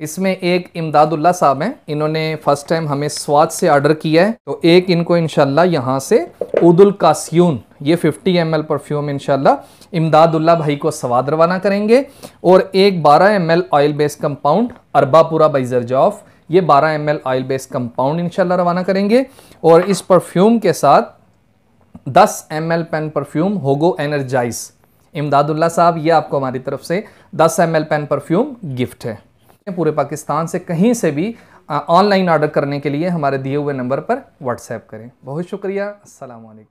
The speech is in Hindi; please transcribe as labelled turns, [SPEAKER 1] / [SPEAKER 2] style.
[SPEAKER 1] इसमें एक इमदादुल्ला साहब हैं इन्होंने फ़र्स्ट टाइम हमें स्वाद से ऑर्डर किया है तो एक इनको इनशाला यहाँ से उदुल कास्यून ये 50 एम एल परफ्यूम इनशाला इमदादुल्ला भाई को स्वाद रवाना करेंगे और एक 12 M L oil based compound अरबापुरा बाई जरजॉफ ये 12 M L oil based compound इनशाला रवाना करेंगे और इस परफ्यूम के साथ दस M L pen perfume Hugo energise Imdadullah sahab ये आपको हमारी तरफ से दस M L pen perfume gift है पूरे पाकिस्तान से कहीं से भी ऑनलाइन ऑर्डर करने के लिए हमारे दिए हुए नंबर पर व्हाट्सएप करें बहुत शुक्रिया असलकम